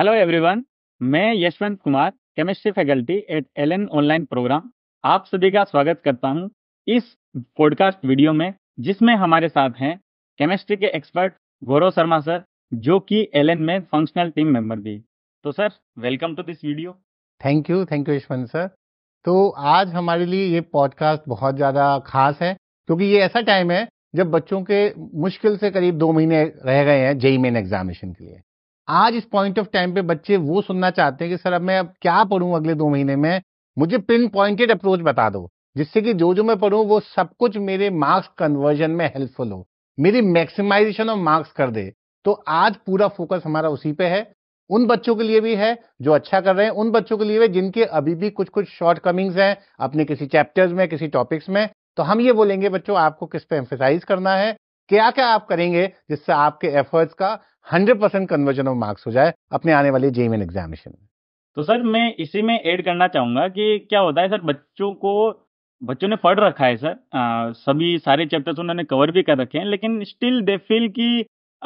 Hello everyone मैं Yashwant Kumar chemistry faculty at L N online programme आप सभी का स्वागत करता हूं इस पॉडकास्ट वीडियो में जिसमें हमारे साथ हैं केमिस्ट्री के एक्सपर्ट गौरव शर्मा सर जो कि एल एन में फंक्शनल टीम मेंबर भी तो sir welcome to this video thank you thank you Yashwant sir तो आज हमारे लिए ये पॉडकास्ट बहुत ज़्यादा खास है क्योंकि ये ऐसा टाइम है जब बच्चों के मुश्किल से करीब दो महीने रह गए हैं जेई मेन एग्जामिनेशन के लिए आज इस पॉइंट ऑफ टाइम पे बच्चे वो सुनना चाहते हैं कि सर अब मैं अब क्या पढ़ूं अगले दो महीने में मुझे पिन पॉइंटेड अप्रोच बता दो जिससे कि जो जो मैं पढ़ूं वो सब कुछ मेरे मार्क्स कन्वर्जन में हेल्पफुल हो मेरी मैक्सिमाइजेशन ऑफ मार्क्स कर दे तो आज पूरा फोकस हमारा उसी पे है उन बच्चों के लिए भी है जो अच्छा कर रहे हैं उन बच्चों के लिए भी जिनके अभी भी कुछ कुछ शॉर्ट कमिंग्स हैं अपने किसी चैप्टर्स में किसी टॉपिक्स में तो हम ये बोलेंगे बच्चों आपको किस पे एम्फेसाइज करना है क्या क्या आप करेंगे जिससे आपके एफर्ट्स का hundred percent conversion of marks हो जाए अपने आने वाले एन एग्जामिनेशन में तो सर मैं इसी में ऐड करना चाहूंगा कि क्या होता है सर बच्चों को बच्चों ने पढ़ रखा है सर आ, सभी सारे चैप्टर्स उन्होंने कवर भी कर रखे हैं लेकिन स्टिल दे फील कि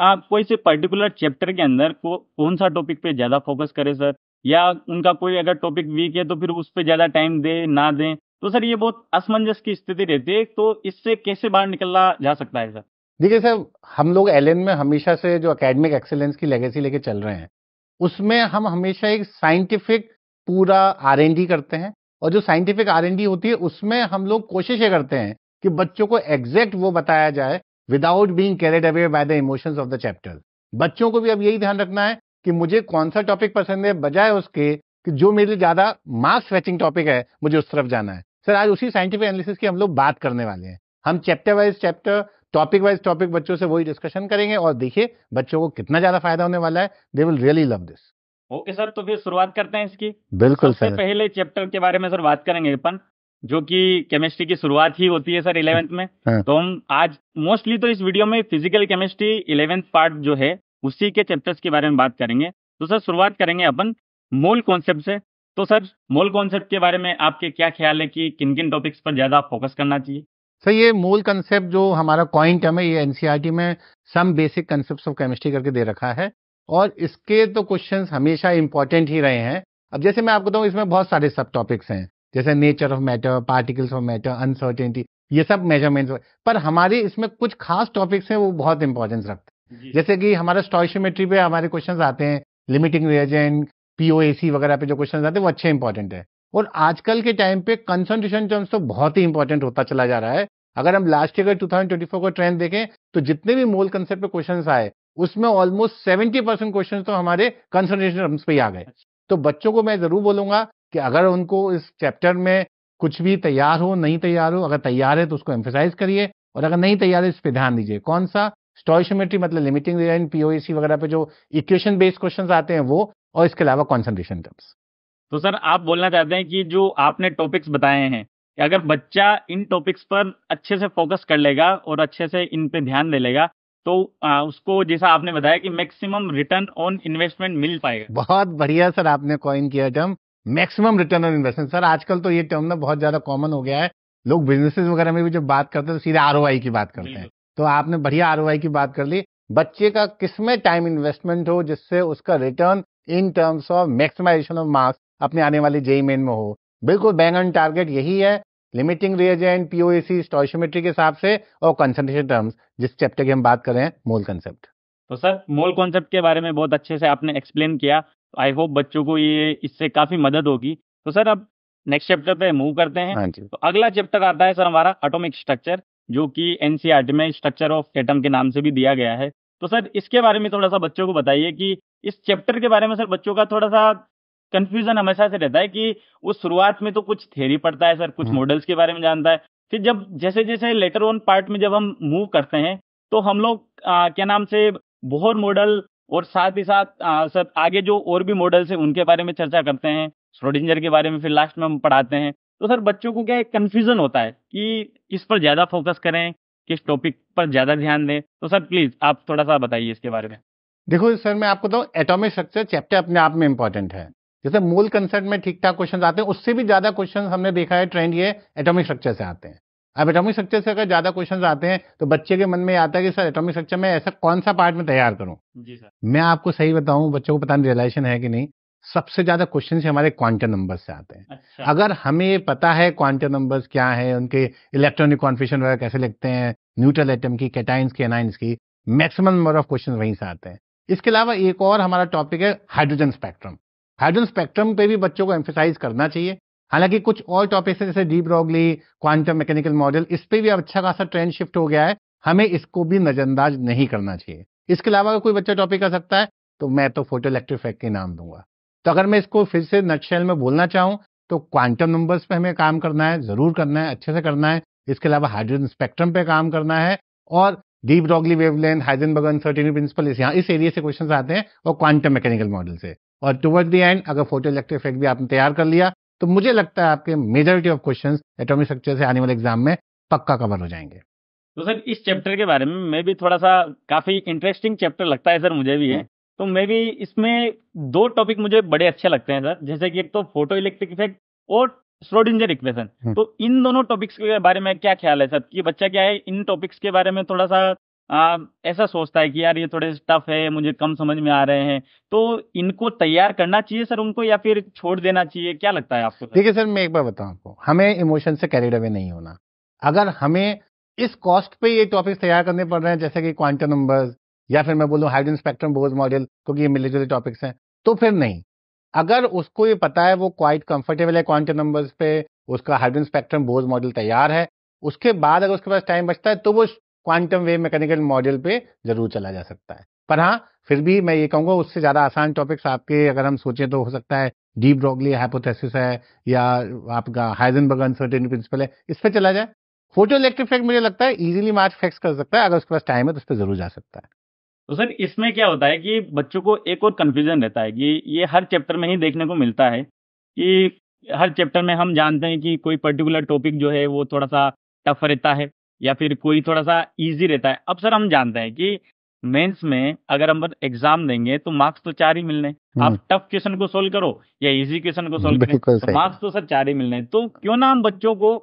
आप कोई से पर्टिकुलर चैप्टर के अंदर को कौन सा टॉपिक पे ज़्यादा फोकस करें सर या उनका कोई अगर टॉपिक वीक है तो फिर उस पर ज़्यादा टाइम दें ना दें तो सर ये बहुत असमंजस की स्थिति रहती है तो इससे कैसे बाहर निकला जा सकता है सर देखिए सर हम लोग एल में हमेशा से जो अकेडमिक एक्सेलेंस की लेगेसी लेके चल रहे हैं उसमें हम हमेशा एक साइंटिफिक पूरा आर करते हैं और जो साइंटिफिक आर होती है उसमें हम लोग कोशिश ये करते हैं कि बच्चों को एग्जैक्ट वो बताया जाए without being carried away by the emotions of the chapter बच्चों को भी अब यही ध्यान रखना है कि मुझे कौन सा टॉपिक पसंद है बजाय उसके कि जो मेरे ज्यादा मार्क्स फैचिंग टॉपिक है मुझे उस तरफ जाना है सर आज उसी साइंटिफिक एनालिसिस की हम लोग बात करने वाले हैं हम chapter wise chapter topic wise topic बच्चों से वही डिस्कशन करेंगे और देखिए बच्चों को कितना ज्यादा फायदा होने वाला है they will really love this okay sir तो फिर शुरुआत करते हैं इसकी बिल्कुल सर पहले चैप्टर के बारे में सर बात करेंगे अपन जो कि केमिस्ट्री की शुरुआत ही होती है सर इलेवेंथ में हाँ। तो हम आज मोस्टली तो इस वीडियो में फिजिकल केमिस्ट्री इलेवेंथ पार्ट जो है उसी के चैप्टर्स के बारे में बात करेंगे तो सर शुरुआत करेंगे अपन मोल कॉन्सेप्ट से तो सर मोल कॉन्सेप्ट के बारे में आपके क्या ख्याल है कि किन किन टॉपिक्स पर ज्यादा फोकस करना चाहिए सर ये मूल कंसेप्ट जो हमारा कॉइन टर्म है ये एनसीईआरटी e में some basic concept of chemistry करके दे रखा है और इसके तो क्वेश्चन हमेशा इंपॉर्टेंट ही रहे हैं अब जैसे मैं आपको बताऊँ इसमें बहुत सारे सब टॉपिक्स हैं जैसे nature of matter particles of matter uncertainty ये सब मेजरमेंट्स पर हमारे इसमें कुछ खास टॉपिक्स हैं वो बहुत इंपॉर्टेंस रखते हैं जैसे कि हमारा स्टॉइशियोमेट्री पे हमारे क्वेश्चन आते हैं लिमिटिंग रिएजेंट पीओएसी वगैरह पे जो क्वेश्चन आते हैं वो अच्छे इंपॉर्टेंट है और आजकल के टाइम पे कंसंट्रेशन टर्म्स तो बहुत ही इंपॉर्टेंट होता चला जा रहा है अगर हम last year two thousand twenty four का ट्रेंड देखें तो जितने भी मोल कंसेप्ट पे क्वेश्चन आए उसमें ऑलमोस्ट सेवेंटी परसेंट क्वेश्चन तो हमारे कंसंट्रेशन टर्म्स पे ही आ गए अच्छा। तो बच्चों को मैं जरूर बोलूंगा कि अगर उनको इस चैप्टर में कुछ भी तैयार हो नहीं तैयार हो अगर तैयार है तो उसको एम्फोसाइज करिए और अगर नहीं तैयार है इस पर ध्यान दीजिए कौन सा स्टॉइशोमेट्री मतलब लिमिटिंग रेंज पीओएसी वगैरह पे जो इक्वेशन बेस्ड क्वेश्चन आते हैं वो और इसके अलावा कॉन्सेंट्रेशन टर्म्स तो सर आप बोलना चाहते हैं कि जो आपने टॉपिक्स बताए हैं कि अगर बच्चा इन टॉपिक्स पर अच्छे से फोकस कर लेगा और अच्छे से इन पे ध्यान दे लेगा तो आ, उसको जैसा आपने बताया कि मैक्सिमम रिटर्न ऑन इन्वेस्टमेंट मिल पाएगा बहुत बढ़िया सर आपने कॉइन किया term maximum return on investment sir आजकल तो ये टर्म ना बहुत ज्यादा कॉमन हो गया है लोग बिजनेसेस वगैरह में भी जब बात करते हैं तो सीधे आर की बात करते हैं तो आपने बढ़िया आर की बात कर ली बच्चे का किसमें टाइम इन्वेस्टमेंट हो जिससे उसका return in terms of maximisation of marks अपने आने वाले जेई मेन में हो बिल्कुल बैंग ऑन टारगेट यही है लिमिटिंग रिएजेंट पीओएसी स्टॉइशियोमेट्री के हिसाब से और कंसंट्रेशन टर्म्स जिस चैप्टर की हम बात कर रहे हैं मोल कंसेप्ट तो सर मोल कॉन्सेप्ट के बारे में बहुत अच्छे से आपने एक्सप्लेन किया आई होप बच्चों को ये इससे काफ़ी मदद होगी तो सर अब नेक्स्ट चैप्टर पे मूव करते हैं हाँ तो अगला चैप्टर आता है सर हमारा अटोमिक स्ट्रक्चर जो कि एनसीआर e में स्ट्रक्चर ऑफ एटम के नाम से भी दिया गया है तो सर इसके बारे में थोड़ा सा बच्चों को बताइए कि इस चैप्टर के बारे में सर बच्चों का थोड़ा सा कंफ्यूजन हमेशा से रहता है कि वो शुरुआत में तो कुछ थेरी पढ़ता है सर कुछ मॉडल्स हम्म। के बारे में जानता है फिर जब जैसे जैसे लेटर ऑन पार्ट में जब हम मूव करते हैं तो हम लोग क्या नाम से बोहर मॉडल और साथ ही साथ आ, सर आगे जो और भी मॉडल्स हैं उनके बारे में चर्चा करते हैं स्ट्रोडिंजर के बारे में फिर लास्ट में हम पढ़ाते हैं तो सर बच्चों को क्या एक कन्फ्यूजन होता है कि किस पर ज़्यादा फोकस करें किस टॉपिक पर ज़्यादा ध्यान दें तो सर प्लीज़ आप थोड़ा सा बताइए इसके बारे में देखो सर मैं आपको बताऊँ एटॉमिक स्ट्रक्चर चैप्टर अपने आप में इंपॉर्टेंट है जैसे मूल कंसेप्ट में ठीक ठाक क्वेश्चन आते हैं उससे भी ज्यादा क्वेश्चन हमने देखा है ट्रेंड ये एटॉमिक स्ट्रक्चर से आते हैं अब एटॉमिक स्ट्रक्चर से अगर ज्यादा क्वेश्चन आते हैं तो बच्चे के मन में आता है कि सर एटॉमिक स्ट्रक्चर में ऐसा कौन सा पार्ट में तैयार करूं जी सर मैं आपको सही बताऊं बच्चों को पता नहीं रिलेशन है कि नहीं सबसे ज्यादा क्वेश्चन हमारे क्वांटम नंबर से आते हैं अच्छा। अगर हमें पता है क्वांटम नंबर क्या है उनके इलेक्ट्रॉनिक कॉन्फिशन वगैरह कैसे लिखते हैं न्यूट्रल एटम की कैटाइंस की एनाइंस की मैक्सिमम नंबर ऑफ क्वेश्चन वहीं से आते हैं इसके अलावा एक और हमारा टॉपिक है हाइड्रोजन स्पेक्ट्रम हाइड्रोजन स्पेक्ट्रम पे भी बच्चों को एम्फेसाइज करना चाहिए हालांकि कुछ और टॉपिक्स है जैसे de Broglie quantum mechanical model इस पर भी अब अच्छा खासा ट्रेंड शिफ्ट हो गया है हमें इसको भी नज़रअंदाज नहीं करना चाहिए इसके अलावा अगर कोई बच्चा टॉपिक कर सकता है तो मैं तो फोटो इलेक्ट्रिक के नाम दूंगा तो अगर मैं इसको फिर से नक्शल में बोलना चाहूँ तो क्वांटम नंबर्स पे हमें काम करना है ज़रूर करना है अच्छे से करना है इसके अलावा हाइड्रोजन स्पेक्ट्रम पे काम करना है और de Broglie wavelength Heisenberg uncertainty principle इस यहाँ इस एरिया से क्वेश्चन आते हैं और क्वांटम मैकेनिकल मॉडल से और टुवर्ड द एंड अगर फोटो इलेक्ट्रिक इफेक्ट भी आपने तैयार कर लिया तो मुझे लगता है आपके majority of question atomic structure से आने वाले एग्जाम में पक्का कवर हो जाएंगे तो सर इस चैप्टर के बारे में मैं भी थोड़ा सा काफी इंटरेस्टिंग चैप्टर लगता है सर मुझे भी है हम्म। तो मैं भी इसमें दो टॉपिक मुझे बड़े अच्छे लगते हैं सर जैसे कि एक तो फोटो इलेक्ट्रिक इफेक्ट और श्रोडिंजर हम्म। इक्वेशन तो इन दोनों टॉपिक्स के बारे में क्या ख्याल है सर कि बच्चा क्या है इन टॉपिक्स के बारे में थोड़ा सा आ, ऐसा सोचता है कि यार ये थोड़े टफ है मुझे कम समझ में आ रहे हैं तो इनको तैयार करना चाहिए सर उनको या फिर छोड़ देना चाहिए क्या लगता है आपको देखिए सर मैं एक बार बताऊं आपको हमें इमोशन से कैरिड अवे नहीं होना अगर हमें इस कॉस्ट पे ये टॉपिक्स तैयार करने पड़ रहे हैं जैसे कि क्वांटम नंबर्स या फिर मैं बोलूँ हाइड्रोजन स्पेक्ट्रम बोज मॉडल क्योंकि ये जुले टॉपिक्स हैं तो फिर नहीं अगर उसको ये पता है वो क्वाइट कंफर्टेबल है क्वांटम नंबर्स पे उसका हाइड्रोजन स्पेक्ट्रम बोज मॉडल तैयार है उसके बाद अगर उसके पास टाइम बचता है तो वो क्वांटम वेव मैकेनिकल मॉडल पे जरूर चला जा सकता है पर हाँ फिर भी मैं ये कहूँगा उससे ज़्यादा आसान टॉपिक्स आपके अगर हम सोचें तो हो सकता है डीप ब्रॉगली हाइपोथेसिस है या आपका बगन सर्टेन प्रिंसिपल है इस पर चला जाए फोटो इलेक्ट्रिक मुझे लगता है इजीली मार्च फिक्स कर सकता है अगर उसके पास टाइम है तो उस पर जरूर जा सकता है तो सर इसमें क्या होता है कि बच्चों को एक और कन्फ्यूजन रहता है कि ये हर चैप्टर में ही देखने को मिलता है कि हर चैप्टर में हम जानते हैं कि कोई पर्टिकुलर टॉपिक जो है वो थोड़ा सा टफ रहता है या फिर कोई थोड़ा सा ईजी रहता है अब सर हम जानते हैं कि मेंस में अगर हम एग्जाम देंगे तो मार्क्स तो चार ही मिलने हम्म। आप टफ क्वेश्चन को सोल्व करो या इजी क्वेश्चन को सोल्व करो मार्क्स तो सर चार ही मिलने तो क्यों ना हम बच्चों को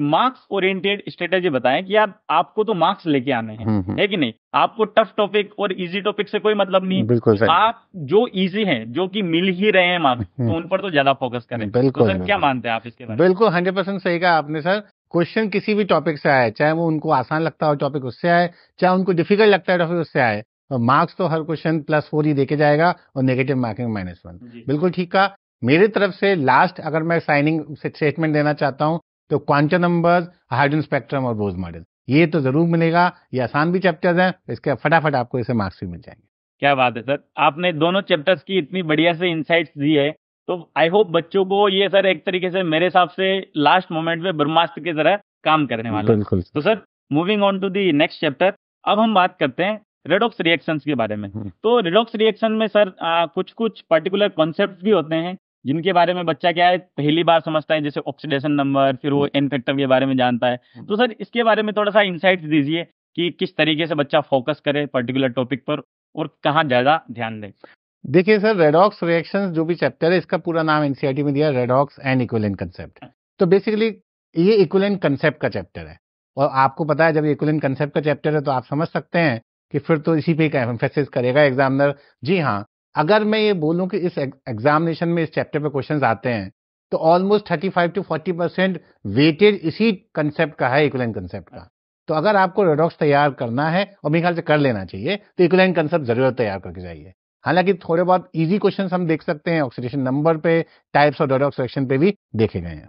मार्क्स ओरिएंटेड स्ट्रेटेजी बताएं कि आप आपको तो मार्क्स लेके आने हैं हम्म, हम्म। है कि नहीं आपको टफ टॉपिक और इजी टॉपिक से कोई मतलब नहीं बिल्कुल आप जो इजी हैं जो कि मिल ही रहे हैं मार्क्स हम्म। तो उन पर तो ज्यादा फोकस करें तो बिल्कुल तो सर क्या मानते हैं आप इसके बारे में बिल्कुल हंड्रेड परसेंट सही कहा आपने सर क्वेश्चन किसी भी टॉपिक से आए चाहे वो उनको आसान लगता हो टॉपिक उससे आए चाहे उनको डिफिकल्ट लगता है टॉपिक उससे आए तो मार्क्स तो हर क्वेश्चन प्लस फोर ही देके जाएगा और नेगेटिव मार्किंग माइनस वन बिल्कुल ठीक कहा मेरे तरफ से लास्ट अगर मैं साइनिंग स्टेटमेंट देना चाहता हूँ तो क्वांटम नंबर्स हाइड्रोजन स्पेक्ट्रम और बोज मॉडल ये तो जरूर मिलेगा ये आसान भी चैप्टर्स हैं इसके फटाफट आपको इसे मार्क्स भी मिल जाएंगे क्या बात है सर आपने दोनों चैप्टर्स की इतनी बढ़िया से इंसाइट्स दी है तो आई होप बच्चों को ये सर एक तरीके से मेरे हिसाब से लास्ट मोमेंट में ब्रह्मास्त्र की तरह काम करने वाला बिल्कुल तो sir moving on to the next chapter अब हम बात करते हैं रेडोक्स रिएक्शंस के बारे में हम्म। तो रेडोक्स रिएक्शन में सर आ, कुछ कुछ पर्टिकुलर कॉन्सेप्ट भी होते हैं जिनके बारे में बच्चा क्या है पहली बार समझता है जैसे ऑक्सीडेशन नंबर फिर वो एन हम्म। फैक्टर के बारे में जानता है हम्म। तो सर इसके बारे में थोड़ा सा इंसाइट दीजिए कि किस तरीके से बच्चा फोकस करे पर्टिकुलर टॉपिक पर और कहाँ ज़्यादा ध्यान दें देखिए सर रेडॉक्स रिएक्शंस जो भी चैप्टर है इसका पूरा नाम एनसीआरटी में दिया रेडॉक्स एंड इक्वलेंट कंसेप्ट तो बेसिकली ये इक्वलेंट कंसेप्ट का चैप्टर है और आपको पता है जब इक्वलेंट कंसेप्ट का चैप्टर है तो आप समझ सकते हैं कि फिर तो इसी पे एक एम्फेसिस करेगा एग्जामिनर जी हाँ अगर मैं ये बोलूँ कि इस एग्जामिनेशन में इस चैप्टर में क्वेश्चन आते हैं तो almost thirty five to forty percent weightage इसी कंसेप्ट का है इक्वलेंट कंसेप्ट का तो अगर आपको रेडॉक्स तैयार करना है और मेरे ख्याल से कर लेना चाहिए तो इक्वलेंट कंसेप्ट जरूर तैयार करके जाइए हालांकि थोड़े बहुत इजी क्वेश्चन हम देख सकते हैं ऑक्सीडेशन नंबर पे टाइप्स ऑफ रेडॉक्स रिएक्शन पे भी देखे गए हैं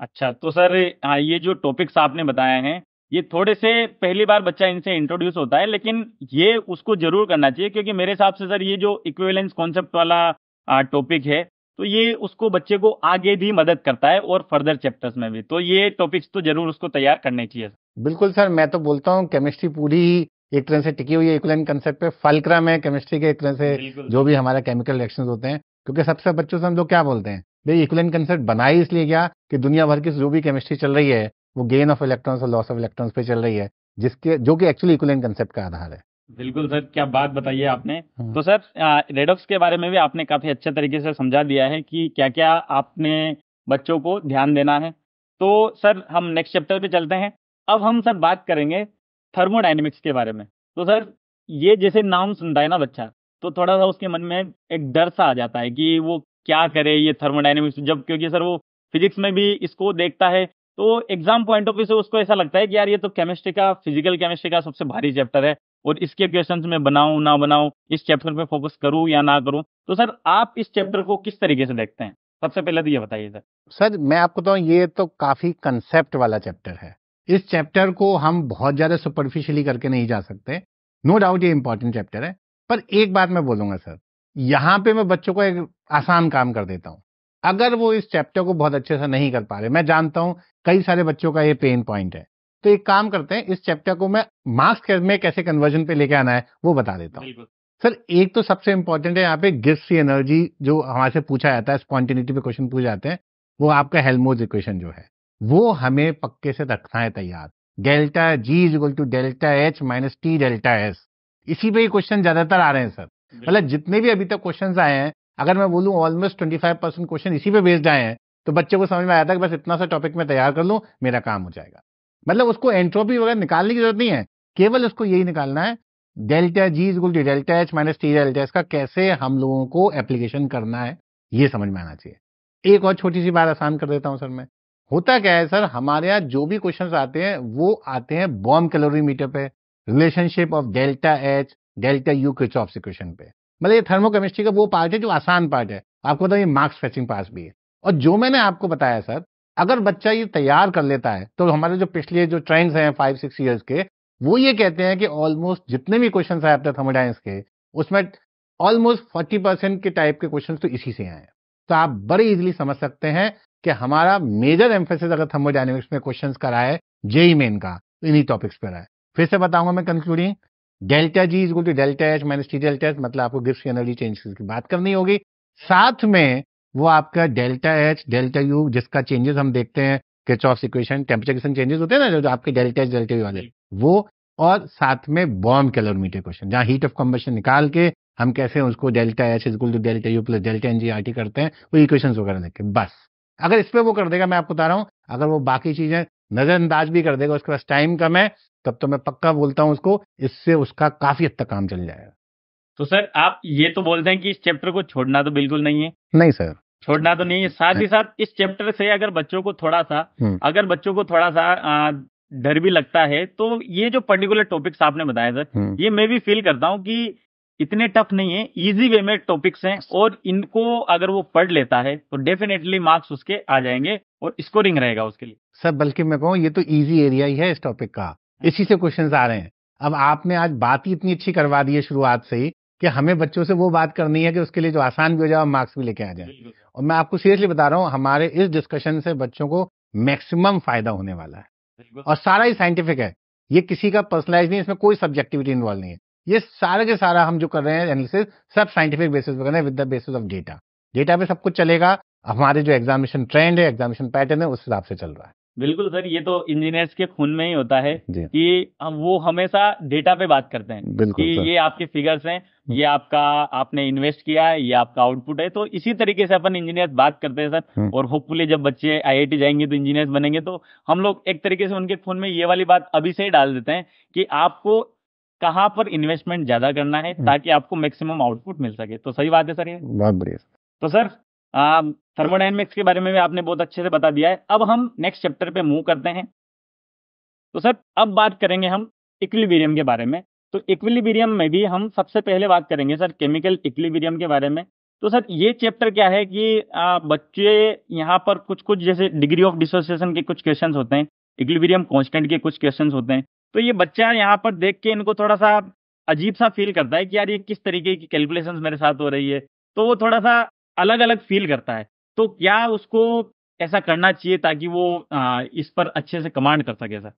अच्छा तो सर ये जो टॉपिक्स आपने बताए हैं ये थोड़े से पहली बार बच्चा इनसे इंट्रोड्यूस होता है लेकिन ये उसको जरूर करना चाहिए क्योंकि मेरे हिसाब से सर ये जो इक्वेलेंस कॉन्सेप्ट वाला टॉपिक है तो ये उसको बच्चे को आगे भी मदद करता है और फर्दर चैप्टर्स में भी तो ये टॉपिक्स तो जरूर उसको तैयार करने चाहिए बिल्कुल सर मैं तो बोलता हूँ केमिस्ट्री पूरी एक तरह से टिकी हुई है इक्वलेंट कंसेप्ट पे फलक्रम में केमिस्ट्री के एक तरह से जो भी हमारे केमिकल रिएक्शन होते हैं क्योंकि सबसे बच्चों से हम लोग क्या बोलते हैं भाई इक्वलेंट कंसेप्ट बनाई इसलिए क्या कि दुनिया भर की जो भी केमिस्ट्री चल रही है वो गेन ऑफ इलेक्ट्रॉन्स और लॉस ऑफ इलेक्ट्रॉन्स पे चल रही है जिसके जो कि एक्चुअली इक्वल कंसेप्ट का आधार है बिल्कुल सर क्या बात बताइए आपने हाँ। तो सर रेडॉक्स के बारे में भी आपने काफी अच्छे तरीके से समझा दिया है कि क्या क्या आपने बच्चों को ध्यान देना है तो सर हम नेक्स्ट चैप्टर पे चलते हैं अब हम सर बात करेंगे थर्मोडाइनमिक्स के बारे में तो सर ये जैसे नाम सुनता है ना बच्चा तो थोड़ा सा उसके मन में एक डर सा आ जाता है कि वो क्या करे ये थर्मोडाइनमिक्स जब क्योंकि सर वो फिजिक्स में भी इसको देखता है तो एग्जाम पॉइंट ऑफ व्यू से उसको ऐसा लगता है कि यार ये तो केमिस्ट्री का फिजिकल केमिस्ट्री का सबसे भारी चैप्टर है और इसके क्वेश्चन में बनाऊ ना बनाऊ इस चैप्टर पे फोकस करूँ या ना करूं तो सर आप इस चैप्टर को किस तरीके से देखते हैं सबसे पहले तो ये बताइए सर सर मैं आपको बताऊँ तो ये तो काफी कंसेप्ट वाला चैप्टर है इस चैप्टर को हम बहुत ज्यादा सुपरफिशियली करके नहीं जा सकते नो डाउट ये इंपॉर्टेंट चैप्टर है पर एक बात मैं बोलूंगा सर यहाँ पे मैं बच्चों को एक आसान काम कर देता हूँ अगर वो इस चैप्टर को बहुत अच्छे से नहीं कर पा रहे मैं जानता हूँ कई सारे बच्चों का ये पेन पॉइंट है तो एक काम करते हैं इस चैप्टर को मैं मार्क्स में कैसे कन्वर्जन पे लेके आना है वो बता देता हूँ सर एक तो सबसे इंपॉर्टेंट है यहाँ पे गिफ्ट सी एनर्जी जो हमारे से पूछा जाता है स्पॉन्टिनिटी पे क्वेश्चन पूछ जाते हैं वो आपका हेलमोज इक्वेशन जो है वो हमें पक्के से रखना है तैयार delta G is equal to delta H minus T delta S इसी पे ही क्वेश्चन ज्यादातर आ रहे हैं सर मतलब जितने भी अभी तक क्वेश्चन आए हैं अगर मैं बोलूँ almost twenty five percent question इसी पे बेस्ड आए हैं तो बच्चे को समझ में आया था कि बस इतना सा टॉपिक मैं तैयार कर लूं मेरा काम हो जाएगा मतलब उसको एंट्रोपी वगैरह निकालने की जरूरत नहीं है केवल उसको यही निकालना है delta G is equal delta H minus T delta H का कैसे हम लोगों को एप्लीकेशन करना है ये समझ में आना चाहिए एक और छोटी सी बात आसान कर देता हूं सर मैं होता क्या है सर हमारे यहाँ जो भी क्वेश्चन आते हैं वो आते हैं बॉम्ब कैलोरी मीटर पे relationship of delta H delta U क्विच ऑफ इक्वेशन पे मतलब ये थर्मोकेमिस्ट्री का वो पार्ट है जो आसान पार्ट है आपको बताइए मार्क्स फेचिंग पास भी है और जो मैंने आपको बताया सर अगर बच्चा ये तैयार कर लेता है तो हमारे जो पिछले जो ट्रेंड्स हैं फाइव सिक्स ईयर्स के वो ये कहते हैं कि ऑलमोस्ट जितने भी क्वेश्चन आए अपने थर्मोडाइंस के उसमें ऑलमोस्ट फोर्टी परसेंट के टाइप के क्वेश्चन तो इसी से आए तो आप बड़े इजिली समझ सकते हैं कि हमारा मेजर एम्फेसिस अगर थर्मोडाइनमिक्स में क्वेश्चन है जेई मेन e का तो इन्हीं टॉपिक्स पर आए फिर से बताऊंगा मैं concluding delta G is to delta H minus T delta H मतलब आपको गिफ्ट एनर्जी चेंज की बात करनी होगी साथ में वो आपका डेल्टा एच डेल्टा यू जिसका चेंजेस हम देखते हैं किच ऑफ इक्वेशन टेम्परेचर चेंजेस होते हैं ना जो आपके डेल्टा एच डेल्टा यू वाले वो और साथ में बॉम्ब कैलोमीटर क्वेश्चन जहां हीट ऑफ कम्बेशन निकाल के हम कैसे उसको delta H is equal to delta U plus delta n g R T करते हैं वो इक्वेशन वगैरह देख के बस अगर इस पर वो कर देगा मैं आपको बता रहा हूँ अगर वो बाकी चीजें नजरअंदाज भी कर देगा उसके पास टाइम कम है तब तो मैं पक्का बोलता हूँ उसको इससे उसका काफी हद तक काम चल जाएगा तो सर आप ये तो बोलते हैं कि इस चैप्टर को छोड़ना तो बिल्कुल नहीं है नहीं सर छोड़ना तो नहीं है साथ ही साथ इस चैप्टर से अगर बच्चों को थोड़ा सा हम्म। अगर बच्चों को थोड़ा सा डर भी लगता है तो ये जो पर्टिकुलर टॉपिक्स आपने बताया सर हम्म। ये मैं भी फील करता हूँ कि इतने टफ नहीं है इजी वे में टॉपिक्स हैं और इनको अगर वो पढ़ लेता है तो डेफिनेटली मार्क्स उसके आ जाएंगे और स्कोरिंग रहेगा उसके लिए सर बल्कि मैं कहूँ ये तो इजी एरिया ही है इस टॉपिक का इसी से क्वेश्चन आ रहे हैं अब आपने आज बात ही इतनी अच्छी करवा दी है शुरुआत से ही कि हमें बच्चों से वो बात करनी है कि उसके लिए जो आसान भी हो जाए मार्क्स भी लेके आ जाए और मैं आपको सीरियसली बता रहा हूँ हमारे इस डिस्कशन से बच्चों को मैक्सिमम फायदा होने वाला है और सारा ही साइंटिफिक है ये किसी का पर्सनलाइज नहीं इसमें कोई सब्जेक्टिविटी इन्वॉल्व नहीं है ये सारे के सारा हम जो कर रहे हैं एनालिसिस सब साइंटिफिक बेसिस पर कर रहे हैं with the basis of data data पे सब कुछ चलेगा हमारे जो एग्जामिनेशन ट्रेंड है एग्जामिनेशन पैटर्न है उस हिसाब से चल रहा है बिल्कुल सर ये तो इंजीनियर्स के खून में ही होता है कि हम वो हमेशा डेटा पे बात करते हैं कि ये आपके फिगर्स हैं हम्म। ये आपका आपने इन्वेस्ट किया है ये आपका आउटपुट है तो इसी तरीके से अपन इंजीनियर्स बात करते हैं सर हम्म। और होपफुली जब बच्चे आईआईटी जाएंगे तो इंजीनियर्स बनेंगे तो हम लोग एक तरीके से उनके खून में ये वाली बात अभी से ही डाल देते हैं कि आपको कहाँ पर इन्वेस्टमेंट ज्यादा करना है हम्म। ताकि आपको मैक्सिमम आउटपुट मिल सके तो सही बात है सर ये बहुत बढ़िया तो सर थर्मोडाइनमिक्स के बारे में भी आपने बहुत अच्छे से बता दिया है अब हम नेक्स्ट चैप्टर पे मूव करते हैं तो सर अब बात करेंगे हम इक्विलिब्रियम के बारे में तो इक्विलिब्रियम में भी हम सबसे पहले बात करेंगे सर केमिकल इक्विलिब्रियम के बारे में तो सर ये चैप्टर क्या है कि आ, बच्चे यहाँ पर कुछ कुछ जैसे डिग्री ऑफ डिसोसिएशन के कुछ क्वेश्चन होते हैं इक्विलिब्रियम कॉन्स्टेंट के कुछ क्वेश्चन होते हैं तो ये बच्चा यहाँ पर देख के इनको थोड़ा सा अजीब सा फील करता है कि यार ये किस तरीके की कैलकुलेशन मेरे साथ हो रही है तो वो थोड़ा सा अलग अलग फील करता है तो क्या उसको ऐसा करना चाहिए ताकि वो आ, इस पर अच्छे से कमांड कर सके सर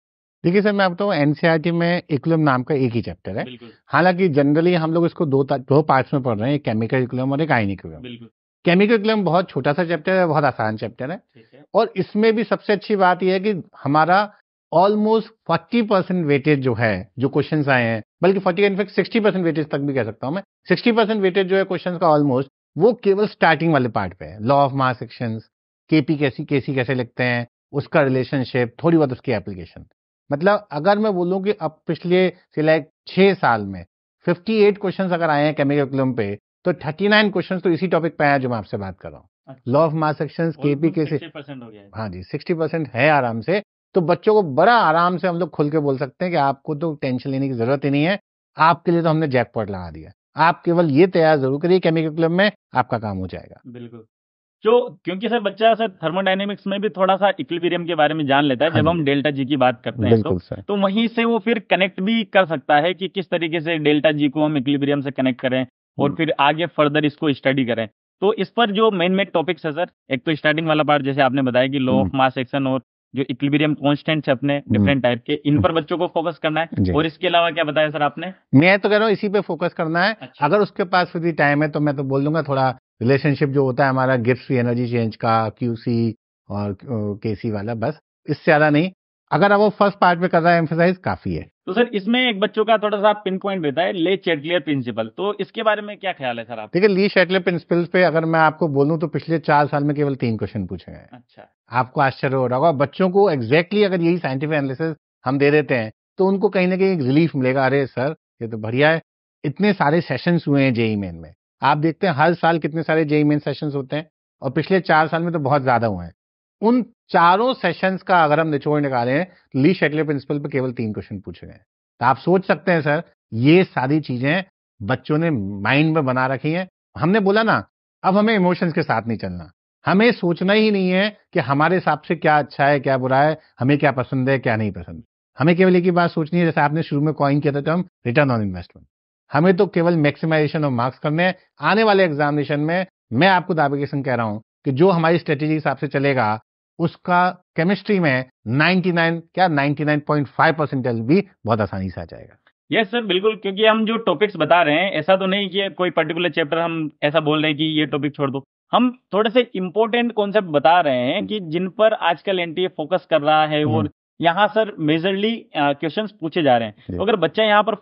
देखिए सर मैं आपको तो में इक्लम नाम का एक ही चैप्टर है हालांकि जनरली हम लोग इसको दो दो पार्ट्स में पढ़ रहे हैं एक केमिकल इक्लम और एक आयनिक इक्लम केमिकल इक्लम बहुत छोटा सा चैप्टर है बहुत आसान चैप्टर है, और इसमें भी सबसे अच्छी बात यह है कि हमारा ऑलमोस्ट फोर्टी परसेंट वेटेज जो है जो क्वेश्चन आए हैं बल्कि forty in fact sixty percent weightage तक भी कह सकता हूँ मैं सिक्सटी परसेंट वेटेज जो है क्वेश्चन का ऑलमोस्ट वो केवल स्टार्टिंग वाले पार्ट पे है law of mass action KP कैसी केसी कैसे लिखते हैं उसका रिलेशनशिप थोड़ी बहुत उसकी एप्लीकेशन मतलब अगर मैं बोलूं कि अब पिछले लाइक छः साल में 58 क्वेश्चन अगर आए हैं केमिकल पे तो 39 क्वेश्चन तो इसी टॉपिक पे आया जो मैं आपसे बात कर रहा हूँ law of mass action KP के परसेंट हाँ जी सिक्सटी परसेंट है आराम से तो बच्चों को बड़ा आराम से हम लोग खुल के बोल सकते हैं कि आपको तो टेंशन लेने की जरूरत ही नहीं है आपके लिए तो हमने जैकपॉट लगा दिया आप केवल ये तैयार जरूर करिए केमिकल क्लब में आपका काम हो जाएगा बिल्कुल जो क्योंकि सर बच्चा सर थर्मोडाइनेमिक्स में भी थोड़ा सा इक्विलिब्रियम के बारे में जान लेता है हाँ जब हम डेल्टा जी की बात करते हैं तो, तो वहीं से वो फिर कनेक्ट भी कर सकता है कि किस तरीके से डेल्टा जी को हम इक्विलिब्रियम से कनेक्ट करें और हम्म। फिर आगे फर्दर इसको स्टडी करें तो इस पर जो मेन मेन टॉपिक्स है सर एक तो स्टार्टिंग वाला पार्ट जैसे आपने बताया कि लो ऑफ मास एक्शन और जो इक्विलिब्रियम कॉन्स्टेंट है अपने डिफरेंट हम्म। टाइप के इन पर बच्चों को फोकस करना है और इसके अलावा क्या बताया सर आपने मैं तो कह रहा हूँ इसी पे फोकस करना है अच्छा। अगर उसके पास फिर टाइम है तो मैं तो बोल दूंगा थोड़ा रिलेशनशिप जो होता है हमारा गिफ्ट एनर्जी चेंज का क्यूसी और केसी वाला बस इससे ज्यादा नहीं अगर आप वो फर्स्ट पार्ट में कर रहा है एम्फोसाइज काफी है तो सर इसमें एक बच्चों का थोड़ा सा पिन पॉइंट देता है ले चेटलियर प्रिंसिपल तो इसके बारे में क्या ख्याल है सर आप देखिए ली चेटलियर प्रिंसिपल पे अगर मैं आपको बोलूं तो पिछले चार साल में केवल तीन क्वेश्चन पूछे हैं अच्छा आपको आश्चर्य हो रहा होगा बच्चों को एग्जैक्टली exactly अगर यही साइंटिफिक एनालिसिस हम दे देते हैं तो उनको कहीं ना कहीं एक रिलीफ मिलेगा अरे सर ये तो बढ़िया है इतने सारे सेशन हुए हैं जेई मेन e e में आप देखते हैं हर साल कितने सारे जेई मेन सेशन होते हैं और पिछले चार साल में तो बहुत ज्यादा हुए हैं उन चारों सेशंस का अगर हम निचोड़ निकालें ली शेटले प्रिंसिपल पर केवल तीन क्वेश्चन पूछे गए तो आप सोच सकते हैं सर ये सारी चीजें बच्चों ने माइंड में बना रखी हैं हमने बोला ना अब हमें इमोशंस के साथ नहीं चलना हमें सोचना ही नहीं है कि हमारे हिसाब से क्या अच्छा है क्या बुरा है हमें क्या पसंद है क्या नहीं पसंद हमें केवल एक ही बात सोचनी है जैसे आपने शुरू में कॉइन किया था टर्म रिटर्न ऑन इन्वेस्टमेंट हमें तो केवल मैक्सिमाइजेशन ऑफ मार्क्स करने हैं आने वाले एग्जामिनेशन में मैं आपको दावे के संग कह रहा हूं कि जो हमारी स्ट्रेटेजी हिसाब से चलेगा उसका केमिस्ट्री में 99 क्या 99.5 परसेंट भी बहुत आसानी से आ जाएगा यस yes, सर बिल्कुल क्योंकि हम जो टॉपिक्स बता रहे हैं ऐसा तो नहीं कि कोई पर्टिकुलर चैप्टर हम ऐसा बोल रहे हैं कि ये टॉपिक छोड़ दो हम थोड़े से इम्पोर्टेंट कॉन्सेप्ट बता रहे हैं कि जिन पर आजकल एनटीए फोकस कर रहा है और हम्म। यहाँ सर मेजरली क्वेश्चन पूछे जा रहे हैं तो अगर बच्चा यहाँ पर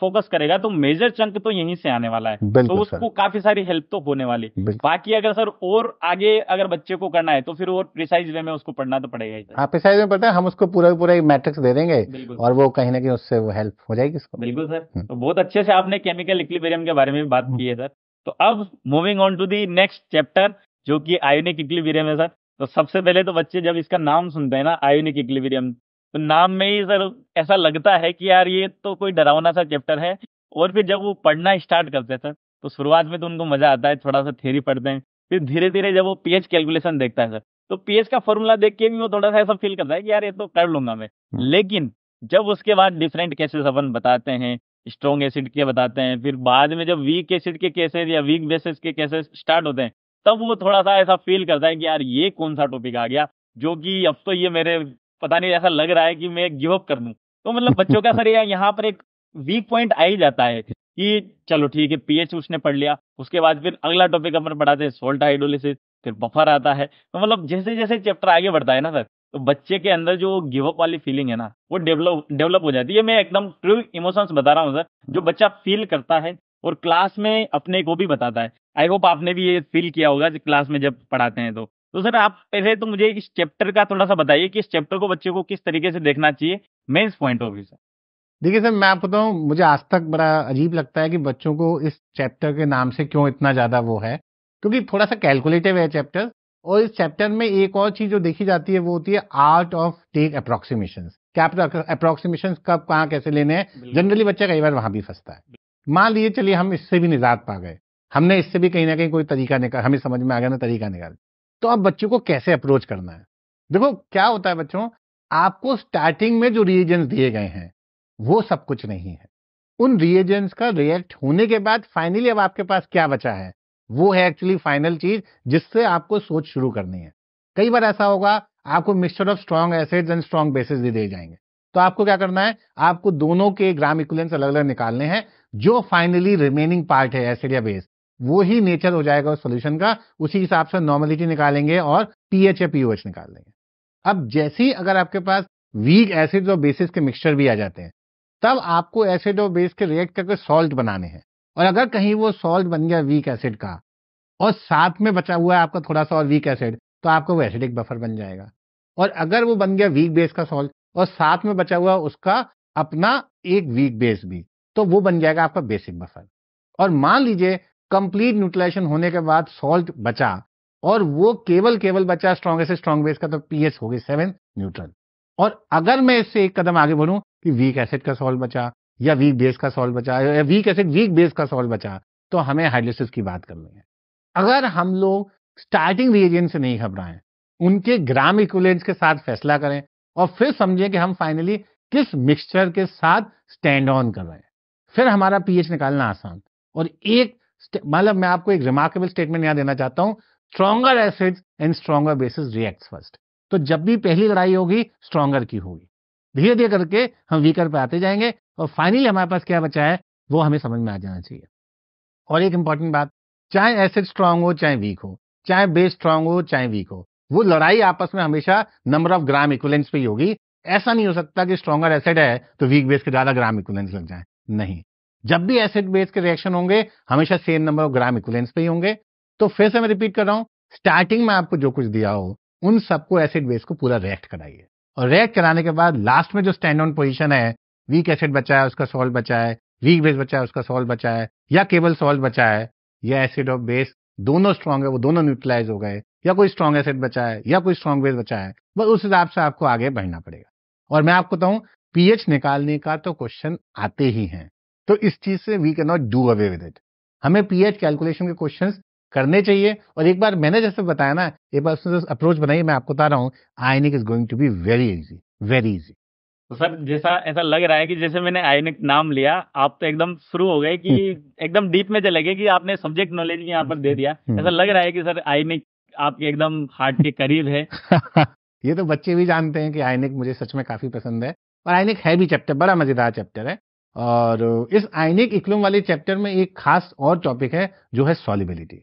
फोकस करेगा तो मेजर चंक तो यहीं से आने वाला है तो उसको काफी सारी हेल्प तो होने वाली बाकी अगर सर और आगे अगर बच्चे को करना है तो फिर और प्रिसाइज वे में उसको पढ़ना तो पड़ेगा ही हाँ प्रिसाइज में हैं हम उसको पूरा पूरा एक मैट्रिक्स दे देंगे और वो कहीं ना कहीं उससे हेल्प हो जाएगी उसको बिल्कुल सर हम्म। तो बहुत अच्छे से आपने केमिकल इक्लिबेरियम के बारे में भी बात हम्म। की है सर तो अब moving on to the next chapter जो कि आयोनिक इक्लिबेरियम है सर तो सबसे पहले तो बच्चे जब इसका नाम सुनते हैं ना आयोनिक इक्विलिब्रियम तो नाम में ही सर ऐसा लगता है कि यार ये तो कोई डरावना सा चैप्टर है और फिर जब वो पढ़ना स्टार्ट करते हैं सर तो शुरुआत में तो उनको मजा आता है थोड़ा सा थेरी पढ़ते हैं फिर धीरे धीरे जब वो पीएच कैलकुलेशन देखता है सर तो पीएच का फॉर्मूला देख के भी वो थोड़ा सा ऐसा फील करता है कि यार ये तो कर लूंगा मैं हम्म। लेकिन जब उसके बाद डिफरेंट केसेस अपन बताते हैं स्ट्रॉन्ग एसिड के बताते हैं फिर बाद में जब वीक एसिड के केसेस या वीक बेसिस के केसेस स्टार्ट होते हैं तब वो थोड़ा सा ऐसा फील करता है कि यार ये कौन सा टॉपिक आ गया जो कि अब तो ये मेरे पता नहीं ऐसा लग रहा है कि मैं गिव अप कर दूं तो मतलब बच्चों का सर यहाँ पर एक वीक पॉइंट आ ही जाता है कि चलो ठीक है पीएच उसने पढ़ लिया उसके बाद फिर अगला टॉपिक अपन पढ़ाते हैं सोल्ट हाइडोलिसिस फिर बफर आता है तो मतलब जैसे जैसे चैप्टर आगे बढ़ता है ना सर तो बच्चे के अंदर जो गिव अप वाली फीलिंग है ना वो डेवलप डेवलप हो जाती है मैं एकदम ट्रू इमोशंस बता रहा हूँ सर जो बच्चा फील करता है और क्लास में अपने को भी बताता है आई होप आपने भी ये फील किया होगा क्लास में जब पढ़ाते हैं तो तो सर आप पहले तो मुझे इस चैप्टर का थोड़ा सा बताइए कि इस चैप्टर को बच्चे को किस तरीके से देखना चाहिए मेन्स पॉइंट ऑफ व्यू से देखिए सर मैं आपको बताऊँ मुझे आज तक बड़ा अजीब लगता है कि बच्चों को इस चैप्टर के नाम से क्यों इतना ज़्यादा वो है क्योंकि थोड़ा सा कैलकुलेटिव है चैप्टर और इस चैप्टर में एक और चीज़ जो देखी जाती है वो होती है आर्ट ऑफ टेक अप्रोक्सीमेशन क्या आप कब कहाँ कैसे लेने हैं जनरली बच्चा कई बार वहां भी फंसता है मान लीजिए चलिए हम इससे भी निजात पा गए हमने इससे भी कहीं ना कहीं कोई तरीका निकाल हमें समझ में आ गया ना तरीका निकाल तो अब बच्चों को कैसे अप्रोच करना है देखो क्या होता है बच्चों आपको स्टार्टिंग में जो रिएजेंट्स दिए गए हैं वो सब कुछ नहीं है उन रिएजेंट्स का रिएक्ट होने के बाद फाइनली अब आपके पास क्या बचा है वो है एक्चुअली फाइनल चीज जिससे आपको सोच शुरू करनी है कई बार ऐसा होगा आपको mixture of strong acids and strong bases दे दिए जाएंगे तो आपको क्या करना है आपको दोनों के ग्राम इक्वलेंस अलग अलग निकालने हैं जो फाइनली रिमेनिंग पार्ट है एसिड या बेस वो ही नेचर हो जाएगा उस सोल्यूशन का उसी हिसाब से नॉर्मलिटी निकालेंगे और पीएच या पीओएच निकाल लेंगे अब जैसे ही अगर आपके पास वीक एसिड और बेसिस के मिक्सचर भी आ जाते हैं तब आपको एसिड और बेस के रिएक्ट करके सॉल्ट बनाने हैं और अगर कहीं वो सॉल्ट बन गया वीक एसिड का और साथ में बचा हुआ है आपका थोड़ा सा और वीक एसिड तो आपका वो एसिडिक बफर बन जाएगा और अगर वो बन गया वीक बेस का सॉल्ट और साथ में बचा हुआ उसका अपना एक वीक बेस भी तो वो बन जाएगा आपका बेसिक बफर और मान लीजिए कंप्लीट न्यूट्रलाइजेशन होने के बाद सॉल्ट बचा और वो केवल केवल बचा स्ट्रॉन्ग से स्ट्रॉन्ग बेस का तो पीएच हो गई सेवन न्यूट्रल और अगर मैं इससे एक कदम आगे बढ़ू कि वीक एसिड का सॉल्ट बचा या वीक बेस का सॉल्ट बचा या वीक एसिड वीक बेस का सॉल्ट बचा तो हमें हाइड्रोसिस की बात करनी है अगर हम लोग स्टार्टिंग रिएजेंट से नहीं घबराएं उनके ग्राम इक्वलेंस के साथ फैसला करें और फिर समझें कि हम फाइनली किस मिक्सचर के साथ स्टैंड ऑन कर रहे हैं फिर हमारा पीएच निकालना आसान और एक मतलब मैं आपको एक रिमार्केबल स्टेटमेंट यहां देना चाहता हूं stronger acids and stronger bases react first तो जब भी पहली लड़ाई होगी स्ट्रॉगर की होगी धीरे धीरे करके हम वीकर पे आते जाएंगे और फाइनली हमारे पास क्या बचा है वो हमें समझ में आ जाना चाहिए और एक इंपॉर्टेंट बात चाहे एसिड स्ट्रांग हो चाहे वीक हो चाहे बेस स्ट्रांग हो चाहे वीक हो वो लड़ाई आपस में हमेशा नंबर ऑफ ग्राम इक्वलेंस पे ही होगी ऐसा नहीं हो सकता कि स्ट्रॉगर एसिड है तो वीक बेस के ज्यादा ग्राम इक्वलेंस लग जाए नहीं जब भी एसिड बेस के रिएक्शन होंगे हमेशा same number of gram equivalence पे ही होंगे तो फिर से मैं रिपीट कर रहा हूं स्टार्टिंग में आपको जो कुछ दिया हो उन सबको एसिड बेस को पूरा रिएक्ट कराइए और रिएक्ट कराने के बाद लास्ट में जो स्टैंड ऑन पोजिशन है वीक एसिड बचा है उसका सॉल्ट बचा है वीक बेस बचा है उसका सॉल्ट बचा है या केवल सॉल्ट बचा है या एसिड और बेस दोनों स्ट्रांग है वो दोनों न्यूट्रलाइज हो गए या कोई स्ट्रांग एसिड बचा है या कोई स्ट्रांग बेस बचा है बस उस हिसाब से आपको आगे बढ़ना पड़ेगा और मैं आपको बताऊं पीएच निकालने का तो क्वेश्चन आते ही हैं तो इस चीज से we can not do away with it हमें पीएच कैलकुलेशन के क्वेश्चन करने चाहिए और एक बार मैंने जैसे बताया ना एक बार उसने अप्रोच बनाई मैं आपको बता रहा हूँ ionic is going to be very easy very easy तो सर जैसा ऐसा लग रहा है कि जैसे मैंने आयनिक नाम लिया आप तो एकदम शुरू हो गए कि हम्म। एकदम डीप में चले गए कि आपने सब्जेक्ट नॉलेज भी यहाँ पर दे हम्म। दिया हम्म। ऐसा लग रहा है कि सर आयनिक आपके एकदम हार्ट के करीब है ये तो बच्चे भी जानते हैं कि आयनिक मुझे सच में काफी पसंद है और आयनिक है भी चैप्टर बड़ा मजेदार चैप्टर है और इस आयनिक इक्लम वाले चैप्टर में एक खास और टॉपिक है जो है सॉलिबिलिटी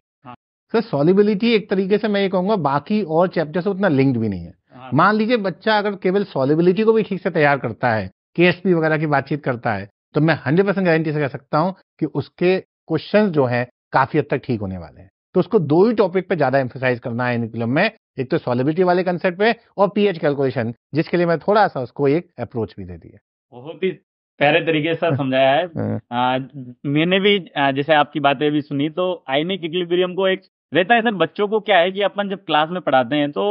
सर सॉलिबिलिटी एक तरीके से मैं ये कहूंगा बाकी और चैप्टर से उतना लिंक्ड भी नहीं है हाँ। मान लीजिए बच्चा अगर केवल सॉलिबिलिटी को भी ठीक से तैयार करता है के वगैरह की बातचीत करता है तो मैं हंड्रेड परसेंट गारंटी से कह सकता हूँ कि उसके क्वेश्चन जो है काफी हद तक ठीक होने वाले हैं तो उसको दो ही टॉपिक पे ज्यादा एम्फोसाइज करना है निकलम में एक तो सॉलिबिलिटी वाले कंसेप्ट पे और पीएच कैलकुलेशन जिसके लिए मैं थोड़ा सा उसको एक अप्रोच भी दे दिया बहुत ही प्यारे तरीके से हाँ। समझाया है हाँ। आ, मैंने भी जैसे आपकी बातें भी सुनी तो आईने इक्विलिब्रियम को एक रहता है सर बच्चों को क्या है कि अपन जब क्लास में पढ़ाते हैं तो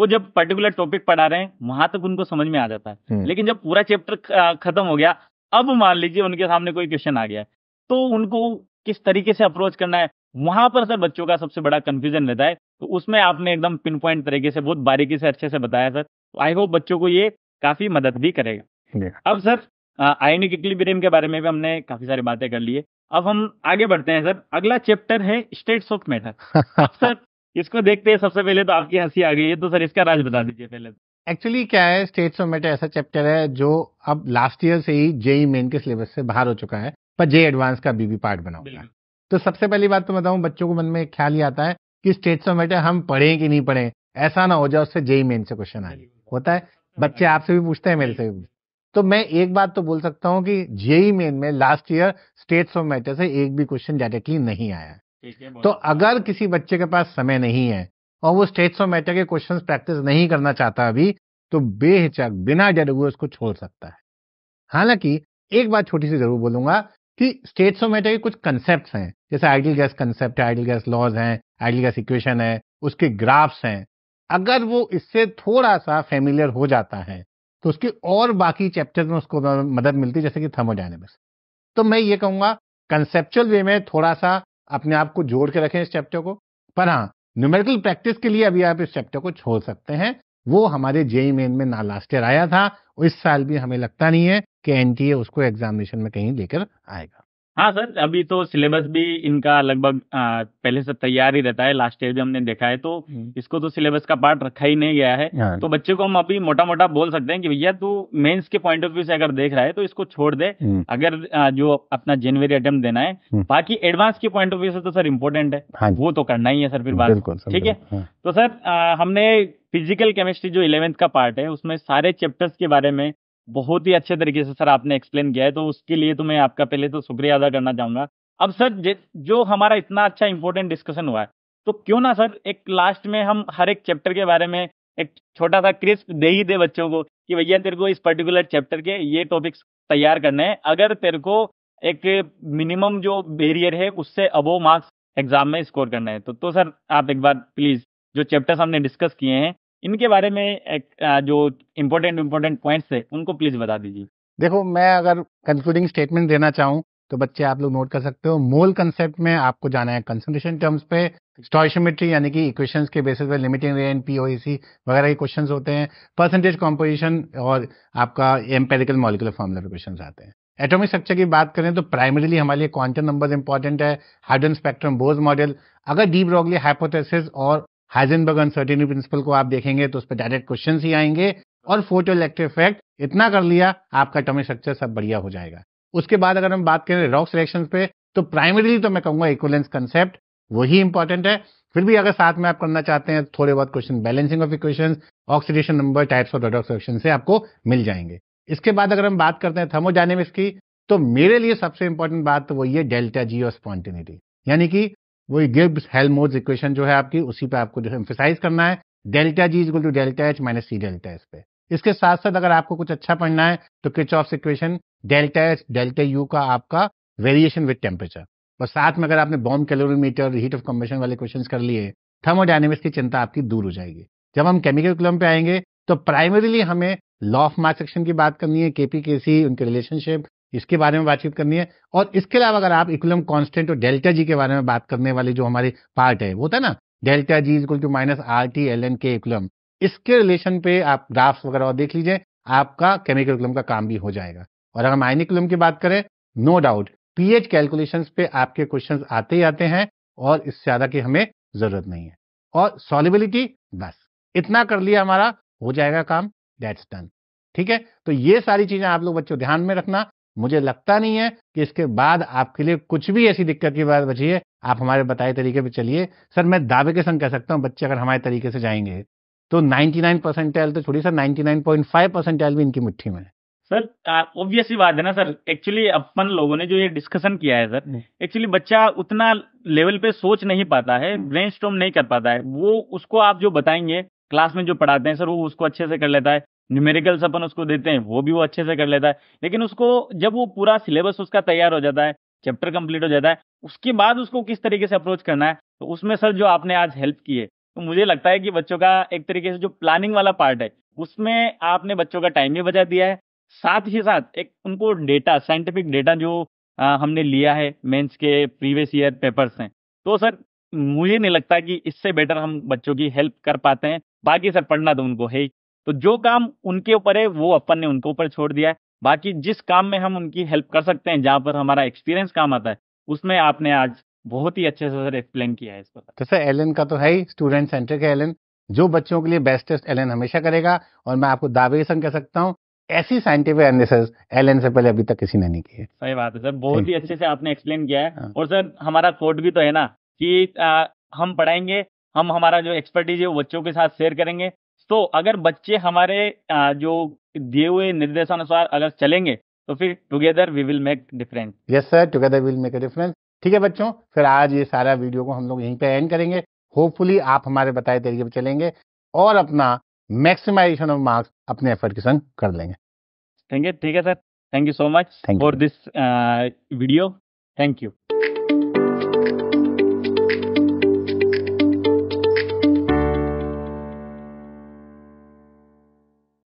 वो जब पर्टिकुलर टॉपिक पढ़ा रहे हैं वहां तक उनको समझ में आ जाता है हाँ। लेकिन जब पूरा चैप्टर खत्म हो गया अब मान लीजिए उनके सामने कोई क्वेश्चन आ गया तो उनको किस तरीके से अप्रोच करना है वहां पर सर बच्चों का सबसे बड़ा कंफ्यूजन रहता है तो उसमें आपने एकदम पिन पॉइंट तरीके से बहुत बारीकी से अच्छे से बताया सर आई होप बच्चों को ये काफी मदद भी करेगा अब सर आयनिक इक्विलिब्रियम के बारे में भी हमने काफी सारी बातें कर ली है अब हम आगे बढ़ते हैं सर अगला चैप्टर है स्टेट्स ऑफ मैटर सर इसको देखते हैं सबसे पहले तो आपकी हंसी आ गई है तो सर इसका राज बता दीजिए पहले एक्चुअली तो। क्या है स्टेट्स ऑफ मैटर ऐसा चैप्टर है जो अब लास्ट ईयर से ही जेई मेन e के सिलेबस से बाहर हो चुका है पर जे एडवांस e का बीबी पार्ट बना हुआ है तो सबसे पहली बात तो बताऊं बच्चों को मन में ख्याल ही आता है कि स्टेट्स ऑफ मैटर हम पढ़ें कि नहीं पढ़ें ऐसा ना हो जाए उससे जेई मेन e से क्वेश्चन आ होता है बच्चे आपसे भी पूछते हैं मेरे से भी तो मैं एक बात तो बोल सकता हूँ कि जेई मेन में last year states of matter से एक भी क्वेश्चन डायरेक्टली नहीं आया तो अगर किसी बच्चे के पास समय नहीं है और वो स्टेट्स ऑफ मैटर के क्वेश्चन प्रैक्टिस नहीं करना चाहता अभी तो बेहिचक बिना डर हुए उसको छोड़ सकता है हालांकि एक बात छोटी सी जरूर बोलूंगा कि स्टेट्स ऑफ मैटर के कुछ कंसेप्ट हैं जैसे आइडियल गैस कंसेप्ट है आइडियल गैस लॉज हैं आइडियल गैस इक्वेशन है उसके ग्राफ्स हैं अगर वो इससे थोड़ा सा फेमिलियर हो जाता है तो उसके और बाकी चैप्टर में उसको मदद मिलती है जैसे कि थर्मोडाइनमिक्स तो मैं ये कहूंगा कंसेप्चुअल वे में थोड़ा सा अपने आप को जोड़ के रखें इस चैप्टर को पर हाँ न्यूमेरिकल प्रैक्टिस के लिए अभी आप इस चैप्टर को छोड़ सकते हैं वो हमारे जेई मेन e में ना लास्ट ईयर आया था इस साल भी हमें लगता नहीं है कि एनटीए उसको एग्जामिनेशन में कहीं लेकर आएगा हाँ सर, अभी तो सिलेबस भी इनका लगभग पहले से तैयार ही रहता है, लास्ट ईयर भी हमने देखा है तो हम्म। इसको तो सिलेबस का पार्ट रखा ही नहीं गया है। हाँ। तो बच्चे को हम अभी मोटा-मोटा बोल सकते हैं कि भैया तू मेंस के पॉइंट ऑफ व्यू से अगर देख रहा है तो इसको छोड़ दे। हम्म। अगर जो अपना जनवरी अटेम्प देना है, हम्म। बाकी एडवांस के पॉइंट ऑफ व्यू से तो सर इम्पोर्टेंट है, हाँ वो तो करना ही है सर फिर बात ठीक है? हाँ। तो सर हमने फिजिकल केमिस्ट्री जो इलेवेंथ का पार्ट है उसमें सारे चैप्टर्स के बारे में बहुत ही अच्छे तरीके से सर आपने एक्सप्लेन किया है तो उसके लिए तो मैं आपका पहले तो शुक्रिया अदा करना चाहूंगा अब सर जो हमारा इतना अच्छा इम्पोर्टेंट डिस्कशन हुआ है तो क्यों ना सर एक लास्ट में हम हर एक चैप्टर के बारे में एक छोटा सा क्रिस्प दे ही दे बच्चों को कि भैया तेरे को इस पर्टिकुलर चैप्टर के ये टॉपिक्स तैयार करने हैं अगर तेरे को एक मिनिमम जो बेरियर है उससे अबो मार्क्स एग्जाम में स्कोर करना है तो तो सर आप एक बार प्लीज़ जो चैप्टर्स हमने डिस्कस किए हैं इनके बारे में एक, जो इम्पोर्टेंट इम्पोर्टेंट पॉइंट्स है उनको प्लीज बता दीजिए देखो मैं अगर कंक्लूडिंग स्टेटमेंट देना चाहूँ तो बच्चे आप लोग नोट कर सकते हो मूल कंसेप्ट में आपको जाना है कंसंट्रेशन टर्म्स पे स्टॉइशोमेट्री यानी कि इक्वेशंस के बेसिस पे लिमिटिंग रे एंड पीओईसी वगैरह के क्वेश्चंस होते हैं परसेंटेज कॉम्पोजिशन और आपका एम्पेरिकल मॉलिकुलर फॉर्मुलर क्वेश्चन आते हैं एटॉमिक स्ट्रक्चर की बात करें तो प्राइमरीली हमारे लिए क्वांटम नंबर्स इंपॉर्टेंट है हाइड्रोन स्पेक्ट्रम बोज मॉडल अगर डी ब्रॉगली हाइपोथेसिस और हाइजेनबर्ग अनसर्टिनिटी प्रिंसिपल को आप देखेंगे तो उस पर डायरेक्ट क्वेश्चन ही आएंगे और फोटो इलेक्ट्रिक इफेक्ट इतना कर लिया आपका टर्मी स्ट्रक्चर सब बढ़िया हो जाएगा उसके बाद अगर हम बात करें रॉक्स रिएक्शन पे तो प्राइमरीली तो मैं कहूंगा इक्वलेंस कंसेप्ट वही इंपॉर्टेंट है फिर भी अगर साथ में आप करना चाहते हैं थोड़े बहुत question balancing of equation oxidation number types of redox reaction से आपको मिल जाएंगे इसके बाद अगर हम बात करते हैं थर्मोडाइनेमिक्स की तो मेरे लिए सबसे इंपॉर्टेंट बात तो वही है डेल्टा जी और स्पॉन्टिनिटी यानी कि वही गिब्स हेलमोज इक्वेशन जो है आपकी उसी पे आपको जो है एम्फेसाइज करना है delta G equal to delta H minus C delta S पे इसके साथ साथ अगर आपको कुछ अच्छा पढ़ना है तो Kirchhoff's equation delta H delta U का आपका वेरिएशन विथ टेम्परेचर और साथ में अगर आपने bomb calorimeter heat of combustion वाले क्वेश्चन कर लिए थर्मोडाइनमिक्स की चिंता आपकी दूर हो जाएगी जब हम केमिकल क्लम पे आएंगे तो प्राइमरीली हमें लॉ ऑफ मास सेक्शन की बात करनी है केपी केसी उनके रिलेशनशिप इसके बारे में बातचीत करनी है और इसके अलावा अगर आप इक्वलम कांस्टेंट और डेल्टा जी के बारे में बात करने वाली जो हमारी पार्ट है वो था ना delta G equal to minus R T L N K equilibrium इसके रिलेशन पे आप ग्राफ्स वगैरह और देख लीजिए आपका केमिकल इक्वलम का काम भी हो जाएगा और अगर माइन इक्वलम की बात करें नो डाउट पीएच कैलकुलेशन पे आपके क्वेश्चन आते ही आते हैं और इससे ज्यादा की हमें जरूरत नहीं है और सॉलिबिलिटी बस इतना कर लिया हमारा हो जाएगा काम डेट्स डन ठीक है तो ये सारी चीजें आप लोग बच्चों ध्यान में रखना मुझे लगता नहीं है कि इसके बाद आपके लिए कुछ भी ऐसी दिक्कत की बात बची है आप हमारे बताए तरीके पे चलिए सर मैं दावे के संग कह सकता हूँ बच्चे अगर हमारे तरीके से जाएंगे तो 99 परसेंटाइल तो छोड़िए सर 99.5 परसेंटाइल भी इनकी मुट्ठी में है सर ऑब्वियस ही बात है ना सर एक्चुअली अपन लोगों ने जो ये डिस्कशन किया है सर एक्चुअली हम्म। बच्चा उतना लेवल पे सोच नहीं पाता है ब्रेन हम्म। नहीं कर पाता है वो उसको आप जो बताएंगे क्लास में जो पढ़ाते हैं सर वो उसको अच्छे से कर लेता है न्यूमेरिकल्स अपन उसको देते हैं वो भी वो अच्छे से कर लेता है लेकिन उसको जब वो पूरा सिलेबस उसका तैयार हो जाता है चैप्टर कंप्लीट हो जाता है उसके बाद उसको किस तरीके से अप्रोच करना है तो उसमें सर जो आपने आज हेल्प की है तो मुझे लगता है कि बच्चों का एक तरीके से जो प्लानिंग वाला पार्ट है उसमें आपने बच्चों का टाइम भी बचा दिया है साथ ही साथ एक उनको डेटा साइंटिफिक डेटा जो आ, हमने लिया है मेंस के प्रीवियस ईयर पेपर्स हैं तो सर मुझे नहीं लगता कि इससे बेटर हम बच्चों की हेल्प कर पाते हैं बाकी सर पढ़ना तो उनको है ही तो जो काम उनके ऊपर है वो अपन ने उनके ऊपर छोड़ दिया है बाकी जिस काम में हम उनकी हेल्प कर सकते हैं जहाँ पर हमारा एक्सपीरियंस काम आता है उसमें आपने आज बहुत ही अच्छे से सर एक्सप्लेन किया है इस पर तो सर एलन का तो है ही स्टूडेंट सेंट्रिक है एलन जो बच्चों के लिए बेस्टेस्ट एलन हमेशा करेगा और मैं आपको दावे संग कह सकता हूँ ऐसी साइंटिफिक एनालिसिस एलन से पहले अभी तक किसी ने नहीं की है सही बात है सर बहुत ही अच्छे से आपने एक्सप्लेन किया है हाँ। और सर हमारा कोड भी तो है ना कि हम पढ़ाएंगे हम हमारा जो एक्सपर्टीज है वो बच्चों के साथ शेयर करेंगे तो अगर बच्चे हमारे जो दिए हुए निर्देशानुसार अगर चलेंगे तो फिर together we will make difference yes sir together will make a difference ठीक है बच्चों फिर आज ये सारा वीडियो को हम लोग यहीं पे एंड करेंगे होपफुली आप हमारे बताए तरीके पर चलेंगे और अपना मैक्सिमाइजेशन ऑफ मार्क्स अपने एफर्ट के संग कर लेंगे ठीक है ठीक है sir thank you so much for this video thank you